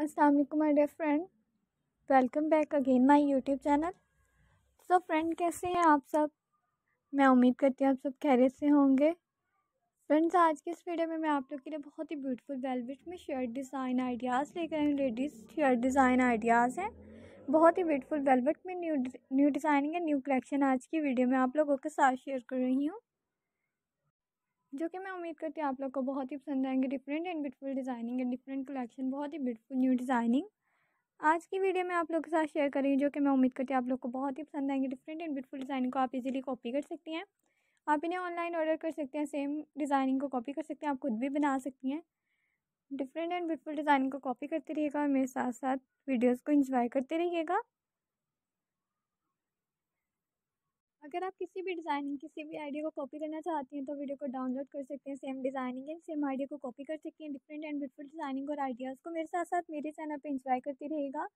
अस्सलाम वालेकुम my dear friend welcome back again my YouTube channel so friend कैसे हैं आप सब मैं उम्मीद करती हूँ आप सब खैरियत से होंगे फ्रेंड्स आज के इस वीडियो में मैं आप लोग के लिए बहुत ही ब्यूटीफुल वेलवेट में शर्ट डिज़ाइन आइडियाज़ लेकर आई हूँ लेडीज़ शर्ट डिज़ाइन आइडियाज़ हैं बहुत ही ब्यूटीफुल वेलवेट में न्यू न्यू डिज़ाइनिंग है न्यू कलेक्शन आज की वीडियो में आप लोगों के साथ शेयर कर रही हूँ जो कि मैं उम्मीद करती हूँ आप लोग को बहुत ही पसंद आएंगे different and beautiful designing and different collection बहुत ही ब्यूटीफुल न्यू डिज़ाइनिंग आज की वीडियो में आप लोग के साथ शेयर करी जो कि मैं उम्मीद करती हूँ आप लोग को बहुत ही पसंद आएंगे डिफरेंट एंड ब्यूटीफुल डिज़ाइनिंग को आप इजीली कॉपी कर सकती हैं आप इन्हें ऑनलाइन ऑर्डर कर सकते हैं सेम डिज़ाइनिंग को कॉपी कर सकते हैं आप खुद भी बना सकती हैं डिफरेंट एंड ब्यूटीफुल डिज़ाइनिंग को कॉपी करते रहिएगा और मेरे साथ साथ वीडियोज़ को इंजॉय करते रहिएगा अगर आप किसी भी डिज़ाइनिंग किसी भी आइडिया को कॉपी करना चाहती हैं तो वीडियो को डाउनलोड कर सकते हैं same designing and same idea को कॉपी कर सकती हैं डिफरेंट एंड ब्यूटीफुल डिज़ाइनिंग और आइडियाज़ को मेरे साथ साथ मेरे चैनल पर इंजॉय करती रहेगा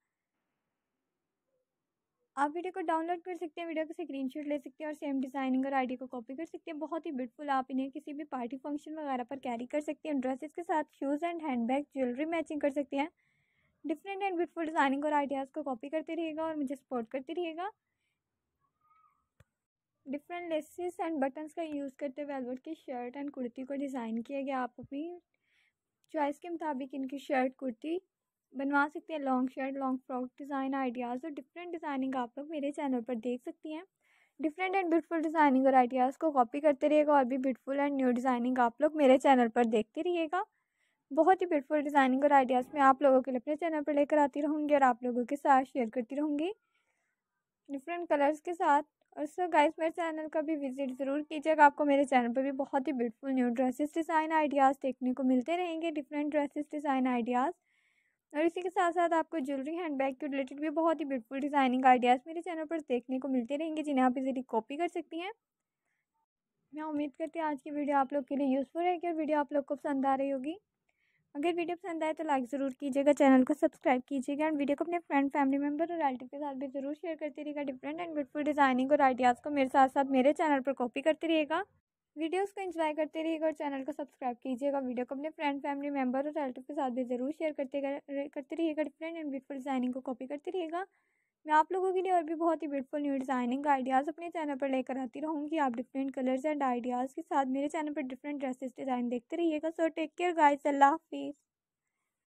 आप वीडियो को डाउनलोड कर सकते हैं वीडियो स्क्रीन शॉट ले सकते हैं और सेम डिज़ाइनिंग और आइडिया को कॉपी कर सकते हैं बहुत ही ब्यूटीफुल आप इन्हें किसी भी पार्टी फंक्शन वगैरह पर कैरी कर सकते हैं ड्रेसेस के साथ shoes and handbag jewellery matching कर सकते हैं डिफरेंट एंड ब्यूटीफुल डिज़ाइनिंग और आइडियाज़ को कॉपी करते रहेगा और मुझे सपोर्ट करते रहेगा डिफरेंट लेसेस एंड बटन्स का यूज़ करते हुए वेलवेट की शर्ट एंड कुर्ती को डिज़ाइन किया गया आप अपनी चॉइस के मुताबिक इनकी शर्ट कुर्ती बनवा सकते हैं long shirt long frock design ideas और डिफरेंट डिज़ाइनिंग आप लोग मेरे चैनल पर देख सकती हैं डिफरेंट एंड ब्यूटीफुल डिज़ाइनिंग और आइडियाज़ को कॉपी करते रहिएगा और भी ब्यूटीफुल एंड न्यू डिज़ाइनिंग आप लोग मेरे चैनल पर देखते रहिएगा बहुत ही ब्यूटीफुल डिज़ाइनिंग और आइडियाज़ मैं आप लोगों के लिए अपने चैनल पर लेकर आती रहूँगी और आप लोगों के साथ शेयर करती रहूँगी डिफरेंट कलर्स के साथ और सो गाइस मेरे चैनल का भी विज़िट ज़रूर कीजिएगा आपको मेरे चैनल पर भी बहुत ही beautiful new dresses design ideas देखने को मिलते रहेंगे डिफरेंट ड्रेसेस डिज़ाइन आइडियाज़ और इसी के साथ साथ आपको ज्वेलरी हैंडबैग के रिलेटेड भी बहुत ही ब्यूटीफुल डिज़ाइनिंग आइडियाज़ मेरे चैनल पर देखने को मिलते रहेंगे जिन्हें आप इजीली कॉपी कर सकती हैं मैं उम्मीद करती हूँ आज की वीडियो आप लोग के लिए यूज़फुल रहेगी और वीडियो आप लोग को पसंद आ रही होगी अगर वीडियो पसंद आए तो लाइक ज़रूर कीजिएगा चैनल को सब्सक्राइब कीजिएगा एंड वीडियो को अपने फ्रेंड फैमिली मेम्बर और रिलेटिव के साथ भी ज़रूर शेयर करते रहिएगा डिफरेंट एंड ब्यूटीफुल डिज़ाइनिंग और आइडियाज़ को मेरे साथ साथ मेरे चैनल पर कॉपी करते रहिएगा वीडियोस को एंजॉय करते रहिएगा और चैनल को सब्सक्राइब कीजिएगा वीडियो को अपने फ्रेंड फैमिली मेम्बर और रिलेटिव के साथ भी ज़रूर शेयर करते करते रहिएगा डिफरेंट एंड ब्यूटीफुल डिज़ाइनिंग को कॉपी करते रहिएगा मैं आप लोगों के लिए और भी बहुत ही ब्यूटीफुल न्यू डिज़ाइनिंग आइडियाज़ अपने चैनल पर लेकर आती रहूँगी आप डिफरेंट कलर्स एंड आइडियाज़ के साथ मेरे चैनल पर डिफरेंट ड्रेसेस डिज़ाइन देखते रहिएगा सो टेक केयर गाइस अल्लाह हाफिज़